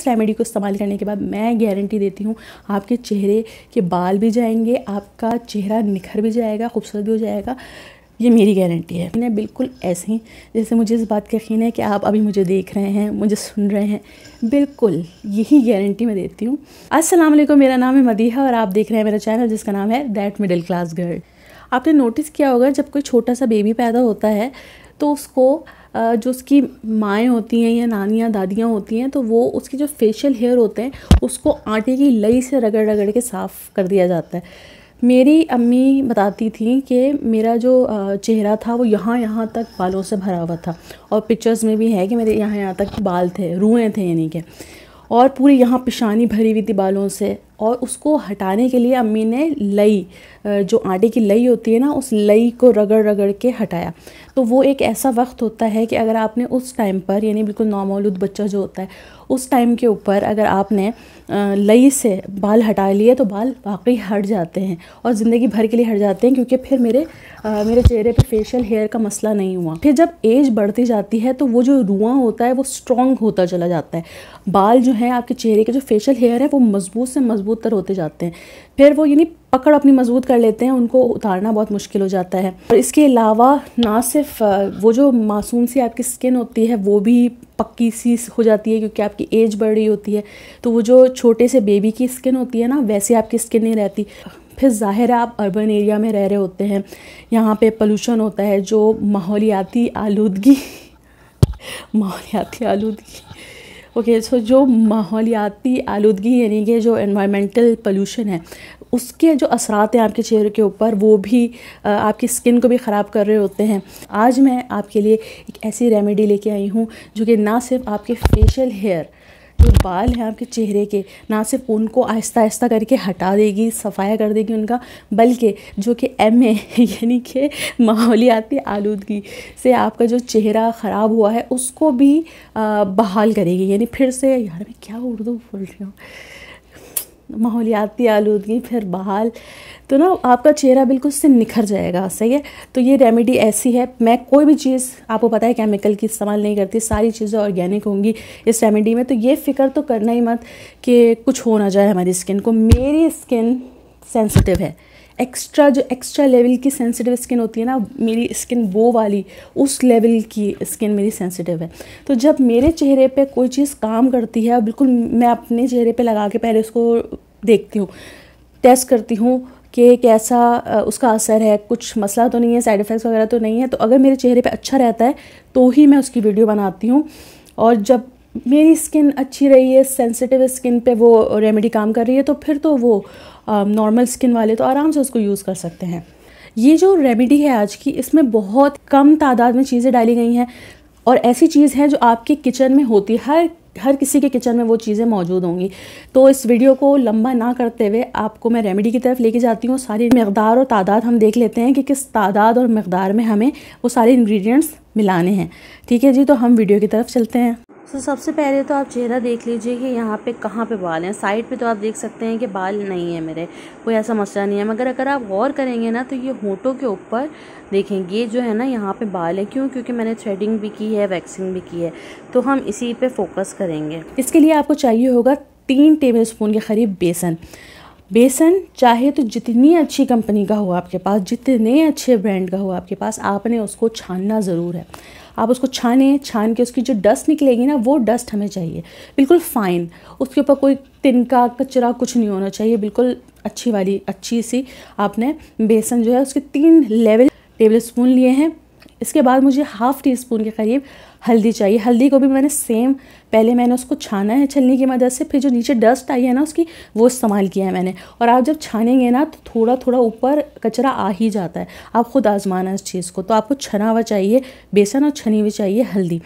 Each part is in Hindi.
इस रेमेडी को इस्तेमाल करने के बाद मैं गारंटी देती हूँ आपके चेहरे के बाल भी जाएंगे आपका चेहरा निखर भी जाएगा खूबसूरत भी हो जाएगा ये मेरी गारंटी है मैंने बिल्कुल ऐसे ही जैसे मुझे इस बात का यकीन है कि आप अभी मुझे देख रहे हैं मुझे सुन रहे हैं बिल्कुल यही गारंटी मैं देती हूँ अस्सलाम वालेकुम मेरा नाम है मदीहा और आप देख रहे हैं मेरा चैनल जिसका नाम है दैट मिडिल क्लास गर्ल आपने नोटिस किया होगा जब कोई छोटा सा बेबी पैदा होता है तो उसको जो उसकी माएँ होती हैं या नानियाँ दादियाँ होती हैं तो वो उसके जो फेशियल हेयर होते हैं उसको आटे की लई से रगड़ रगड़ के साफ़ कर दिया जाता है मेरी अम्मी बताती थी कि मेरा जो चेहरा था वो यहाँ यहाँ तक बालों से भरा हुआ था और पिक्चर्स में भी है कि मेरे यहाँ यहाँ तक बाल थे रुएँ थे यानी कि और पूरी यहाँ पिशानी भरी हुई थी बालों से और उसको हटाने के लिए अम्मी ने लई जो आटे की लई होती है ना उस लई को रगड़ रगड़ के हटाया तो वो एक ऐसा वक्त होता है कि अगर आपने उस टाइम पर यानी बिल्कुल नौमौलूद बच्चा जो होता है उस टाइम के ऊपर अगर आपने लई से बाल हटा लिए तो बाल वाकई हट जाते हैं और ज़िंदगी भर के लिए हट जाते हैं क्योंकि फिर मेरे आ, मेरे चेहरे पे फेशियल हेयर का मसला नहीं हुआ फिर जब एज बढ़ती जाती है तो वो जो रुआ होता है वो स्ट्रॉन्ग होता चला जाता है बाल जो है आपके चेहरे के जो फेशियल हेयर है वो मज़बूत से मज़बूत मजबूतर होते जाते हैं फिर वो यानी पकड़ अपनी मजबूत कर लेते हैं उनको उतारना बहुत मुश्किल हो जाता है और इसके अलावा ना सिर्फ वो जो मासूम सी आपकी स्किन होती है वो भी पक्की सी हो जाती है क्योंकि आपकी एज बढ़ रही होती है तो वो जो छोटे से बेबी की स्किन होती है ना वैसे आपकी स्किन नहीं रहती फिर ज़ाहिर है आप अर्बन एरिया में रह रहे होते हैं यहाँ पे पोल्यूशन होता है जो माहौलियाती आलूदगी माहौलियाती आलूदगी ओके सो जो माहौलियाती आलूदगी यानी कि जो इन्वामेंटल पोल्यूशन है उसके जो असरात हैं आपके चेहरे के ऊपर वो भी आपकी स्किन को भी ख़राब कर रहे होते हैं आज मैं आपके लिए एक ऐसी रेमेडी लेके आई हूँ जो कि ना सिर्फ आपके फेशियल हेयर जो बाल हैं आपके चेहरे के ना सिर्फ उनको आहिस्ता आहिस्ता करके हटा देगी सफाया कर देगी उनका बल्कि जो कि एम ए यानी कि माहौलियाती आलूदगी से आपका जो चेहरा ख़राब हुआ है उसको भी बहाल करेगी यानी फिर से यार मैं क्या उर्दू बोल रही हूँ माहौलियाती आलूदगी फिर बहाल तो ना आपका चेहरा बिल्कुल उससे निखर जाएगा सही है तो ये रेमेडी ऐसी है मैं कोई भी चीज़ आपको पता है केमिकल की इस्तेमाल नहीं करती सारी चीज़ें ऑर्गेनिक होंगी इस रेमेडी में तो ये फ़िक्र तो करना ही मत कि कुछ हो ना जाए हमारी स्किन को मेरी स्किन सेंसिटिव है एक्स्ट्रा जो एक्स्ट्रा लेवल की सेंसिटिव स्किन होती है ना मेरी स्किन वो वाली उस लेवल की स्किन मेरी सेंसिटिव है तो जब मेरे चेहरे पे कोई चीज़ काम करती है बिल्कुल मैं अपने चेहरे पे लगा के पहले उसको देखती हूँ टेस्ट करती हूँ कि कैसा उसका असर है कुछ मसला तो नहीं है साइड इफ़ेक्ट्स वगैरह तो नहीं है तो अगर मेरे चेहरे पे अच्छा रहता है तो ही मैं उसकी वीडियो बनाती हूँ और जब मेरी स्किन अच्छी रही है सेंसिटिव स्किन पे वो रेमेडी काम कर रही है तो फिर तो वो नॉर्मल um, स्किन वाले तो आराम से उसको यूज़ कर सकते हैं ये जो रेमेडी है आज की इसमें बहुत कम तादाद में चीज़ें डाली गई हैं और ऐसी चीज़ है जो आपके किचन में होती है हर हर किसी के किचन में वो चीज़ें मौजूद होंगी तो इस वीडियो को लंबा ना करते हुए आपको मैं रेमेडी की तरफ लेके जाती हूँ सारी मकदार और तादाद हम देख लेते हैं कि किस तादाद और मकदार में हमें वो सारे इंग्रेडिएंट्स मिलाने हैं ठीक है जी तो हम वीडियो की तरफ चलते हैं सो so, सबसे पहले तो आप चेहरा देख लीजिए कि यहाँ पे कहाँ पे बाल हैं साइड पे तो आप देख सकते हैं कि बाल नहीं है मेरे कोई ऐसा मसला नहीं है मगर अगर आप गौर करेंगे ना तो ये होटों के ऊपर देखेंगे ये जो है ना यहाँ पे बाल है क्यों क्योंकि मैंने थ्रेडिंग भी की है वैक्सिंग भी की है तो हम इसी पर फोकस करेंगे इसके लिए आपको चाहिए होगा तीन टेबल स्पून के करीब बेसन बेसन चाहे तो जितनी अच्छी कंपनी का हो आपके पास जितने अच्छे ब्रांड का हो आपके पास आपने उसको छानना ज़रूर है आप उसको छाने छान के उसकी जो डस्ट निकलेगी ना वो डस्ट हमें चाहिए बिल्कुल फ़ाइन उसके ऊपर कोई तिनका कचरा कुछ नहीं होना चाहिए बिल्कुल अच्छी वाली अच्छी सी आपने बेसन जो है उसके तीन लेवल टेबल स्पून लिए हैं इसके बाद मुझे हाफ़ टी स्पून के करीब हल्दी चाहिए हल्दी को भी मैंने सेम पहले मैंने उसको छाना है छलनी की मदद से फिर जो नीचे डस्ट आई है ना उसकी वो इस्तेमाल किया है मैंने और आप जब छानेंगे ना तो थोड़ा थोड़ा ऊपर कचरा आ ही जाता है आप खुद आजमाना इस चीज़ को तो आपको छना हुआ चाहिए बेसन और छनी हुई चाहिए हल्दी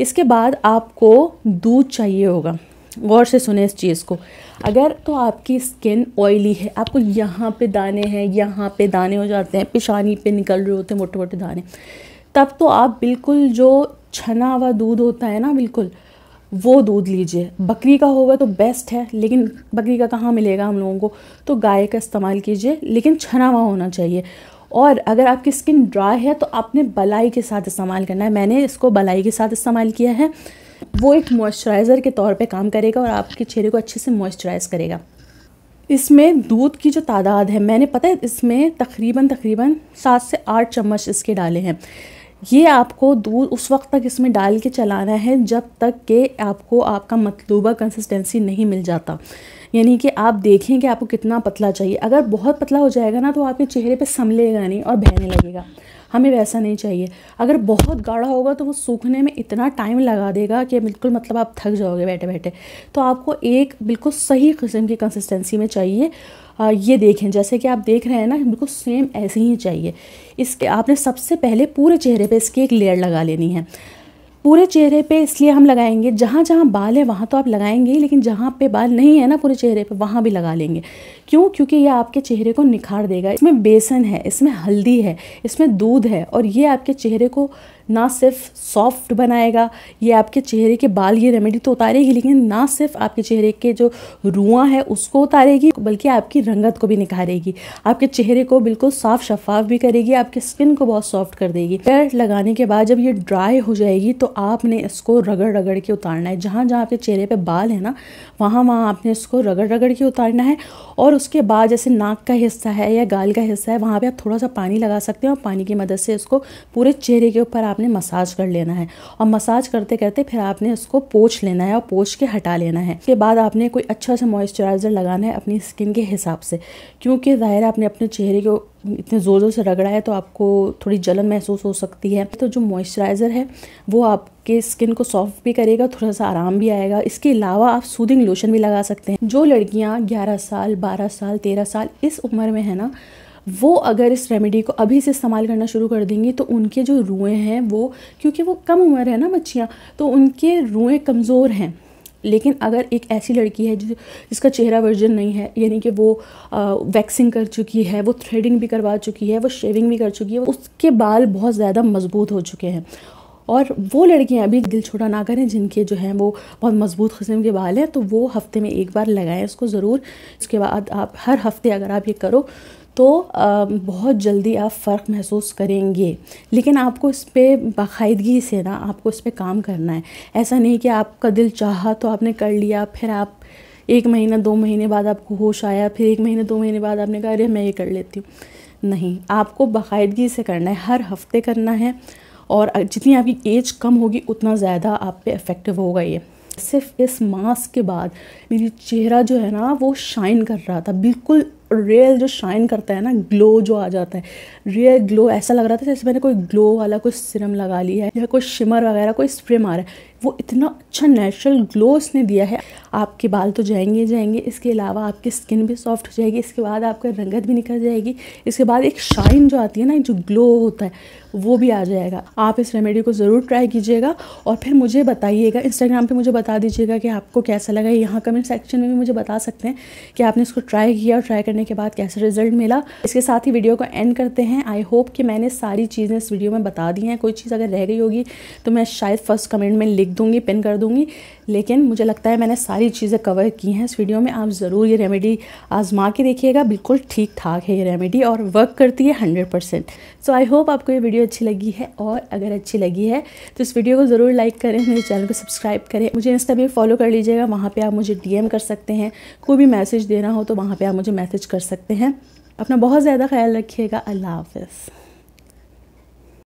इसके बाद आपको दूध चाहिए होगा गौर से सुने इस चीज़ को अगर तो आपकी स्किन ऑयली है आपको यहाँ पे दाने हैं यहाँ पे दाने हो जाते हैं पेशानी पे निकल रहे होते हैं मोटे मोटे दाने तब तो आप बिल्कुल जो छना हुआ दूध होता है ना बिल्कुल वो दूध लीजिए बकरी का होगा तो बेस्ट है लेकिन बकरी का कहाँ मिलेगा हम लोगों को तो गाय का इस्तेमाल कीजिए लेकिन छना हुआ होना चाहिए और अगर आपकी स्किन ड्राई है तो आपने बलाई के साथ इस्तेमाल करना है मैंने इसको बलाई के साथ इस्तेमाल किया है वो एक मॉइस्चराइज़र के तौर पे काम करेगा और आपके चेहरे को अच्छे से मॉइस्चराइज़ करेगा इसमें दूध की जो तादाद है मैंने पता है इसमें तकरीबन तकरीबन सात से आठ चम्मच इसके डाले हैं ये आपको दूध उस वक्त तक इसमें डाल के चलाना है जब तक कि आपको आपका मतलूबा कंसिस्टेंसी नहीं मिल जाता यानी कि आप देखें कि आपको कितना पतला चाहिए अगर बहुत पतला हो जाएगा ना तो आपके चेहरे पे समलेगा नहीं और बहने लगेगा हमें वैसा नहीं चाहिए अगर बहुत गाढ़ा होगा तो वो सूखने में इतना टाइम लगा देगा कि बिल्कुल मतलब आप थक जाओगे बैठे बैठे तो आपको एक बिल्कुल सही किस्म की कंसिस्टेंसी में चाहिए ये देखें जैसे कि आप देख रहे हैं ना बिल्कुल सेम ऐसे ही चाहिए इसके आपने सबसे पहले पूरे चेहरे पे इसकी एक लेयर लगा लेनी है पूरे चेहरे पे इसलिए हम लगाएंगे जहाँ जहाँ बाल है वहाँ तो आप लगाएंगे ही लेकिन जहाँ पे बाल नहीं है ना पूरे चेहरे पे वहाँ भी लगा लेंगे क्यों क्योंकि ये आपके चेहरे को निखार देगा इसमें बेसन है इसमें हल्दी है इसमें दूध है और ये आपके चेहरे को ना सिर्फ सॉफ्ट बनाएगा ये आपके चेहरे के बाल ये रेमेडी तो उतारेगी लेकिन ना सिर्फ आपके चेहरे के जो रुआ है उसको उतारेगी बल्कि आपकी रंगत को भी निखारेगी आपके चेहरे को बिल्कुल साफ शफाफ भी करेगी आपकी स्किन को बहुत सॉफ्ट कर देगी पैर लगाने के बाद जब ये ड्राई हो जाएगी तो आपने इसको रगड़ रगड़ के उतारना है जहाँ जहाँ आपके चेहरे पर बाल है ना वहाँ वहाँ आपने इसको रगड़ रगड़ के उतारना है और उसके बाद जैसे नाक का हिस्सा है या गाल का हिस्सा है वहाँ पर आप थोड़ा सा पानी लगा सकते हैं और पानी की मदद से इसको पूरे चेहरे के ऊपर आपने आपने मसाज कर लेना है और मसाज करते करते फिर आपने उसको पोछ लेना है और पोछ के हटा लेना है उसके बाद आपने कोई अच्छा सा मॉइस्चराइज़र लगाना है अपनी स्किन के हिसाब से क्योंकि ज़ाहिर आपने अपने चेहरे को इतने ज़ोर ज़ोर से रगड़ा है तो आपको थोड़ी जलन महसूस हो सकती है तो जो मॉइस्चराइज़र है वो आपके स्किन को सॉफ्ट भी करेगा थोड़ा सा आराम भी आएगा इसके अलावा आप सूदिंग लोशन भी लगा सकते हैं जो लड़कियाँ ग्यारह साल बारह साल तेरह साल इस उम्र में है ना वो अगर इस रेमेडी को अभी से इस्तेमाल करना शुरू कर देंगी तो उनके जो रुएँ हैं वो क्योंकि वो कम उम्र है ना बच्चियाँ तो उनके रुएँ कमज़ोर हैं लेकिन अगर एक ऐसी लड़की है जो जिसका चेहरा वर्जन नहीं है यानी कि वो वैक्सिंग कर चुकी है वो थ्रेडिंग भी करवा चुकी है वो शेविंग भी कर चुकी है उसके बाल बहुत ज़्यादा मजबूत हो चुके हैं और वो लड़कियाँ अभी दिल छोटा ना करें जिनके जो हैं वो बहुत मजबूत किस्म के बाल हैं तो वो हफ्ते में एक बार लगाएं इसको ज़रूर इसके बाद आप हर हफ्ते अगर आप ये करो तो बहुत जल्दी आप फ़र्क महसूस करेंगे लेकिन आपको इस पर बाकायदगी से ना आपको इस पर काम करना है ऐसा नहीं कि आपका दिल चाह तो आपने कर लिया फिर आप एक महीना दो महीने बाद आपको होश आया फिर एक महीने दो महीने बाद आपने कहा अरे मैं ये कर लेती हूँ नहीं आपको बाकायदगी से करना है हर हफ्ते करना है और जितनी आपकी एज कम होगी उतना ज़्यादा आप पे इफ़ेक्टिव होगा ये सिर्फ इस मास्क के बाद मेरी चेहरा जो है ना वो शाइन कर रहा था बिल्कुल रियल जो शाइन करता है ना ग्लो जो आ जाता है रियल ग्लो ऐसा लग रहा था जैसे मैंने कोई ग्लो वाला कोई सिरम लगा लिया है या कोई शिमर वगैरह कोई स्प्रे मारा है वो इतना अच्छा नेचुरल ग्लो उसने दिया है आपके बाल तो जाएंगे जाएंगे इसके अलावा आपकी स्किन भी सॉफ्ट हो जाएगी इसके बाद आपका रंगत भी निकल जाएगी इसके बाद एक शाइन जो आती है ना जो ग्लो होता है वो भी आ जाएगा आप इस रेमेडी को ज़रूर ट्राई कीजिएगा और फिर मुझे बताइएगा इंस्टाग्राम पे मुझे बता दीजिएगा कि आपको कैसा लगा यहाँ कमेंट सेक्शन में भी मुझे बता सकते हैं कि आपने इसको ट्राई किया और ट्राई करने के बाद कैसा रिजल्ट मिला इसके साथ ही वीडियो को एंड करते हैं आई होप कि मैंने सारी चीज़ें इस वीडियो में बता दी हैं कोई चीज़ अगर रह गई होगी तो मैं शायद फर्स्ट कमेंट में लिख दूँगी पिन कर दूँगी लेकिन मुझे लगता है मैंने सारी चीज़ें कवर की हैं इस वीडियो में आप ज़रूर ये रेमेडी आजमा के देखिएगा बिल्कुल ठीक ठाक है ये रेमेडी और वर्क करती है hundred percent so I hope आपको ये वीडियो अच्छी लगी है और अगर अच्छी लगी है तो इस वीडियो को ज़रूर लाइक करें मेरे चैनल को सब्सक्राइब करें मुझे इंस्टा भी फॉलो कर लीजिएगा वहाँ पर आप मुझे डी कर सकते हैं कोई भी मैसेज देना हो तो वहाँ पर आप मुझे मैसेज कर सकते हैं अपना बहुत ज़्यादा ख्याल रखिएगा अल्लाह हाफ